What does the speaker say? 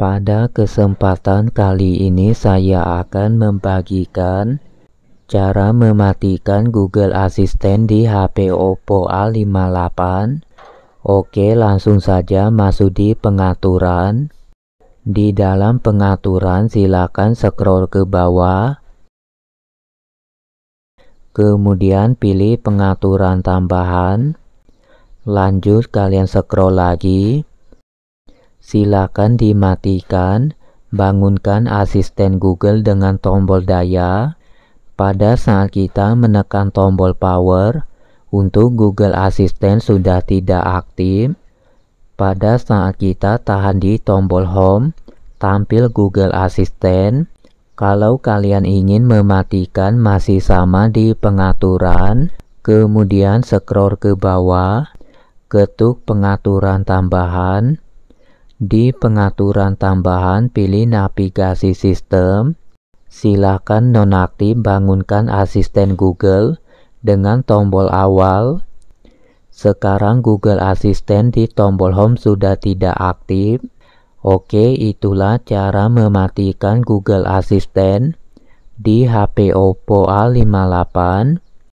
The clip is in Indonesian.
Pada kesempatan kali ini saya akan membagikan cara mematikan Google Assistant di HP Oppo A58. Oke, langsung saja masuk di pengaturan. Di dalam pengaturan silakan scroll ke bawah. Kemudian pilih pengaturan tambahan. Lanjut kalian scroll lagi. Silakan dimatikan, bangunkan asisten Google dengan tombol daya. Pada saat kita menekan tombol power, untuk Google Assistant sudah tidak aktif. Pada saat kita tahan di tombol home, tampil Google Assistant. Kalau kalian ingin mematikan masih sama di pengaturan, kemudian scroll ke bawah, ketuk pengaturan tambahan, di pengaturan tambahan pilih navigasi sistem, silakan nonaktif bangunkan asisten Google dengan tombol awal. Sekarang Google Assistant di tombol home sudah tidak aktif. Oke, itulah cara mematikan Google Assistant di HP Oppo A58.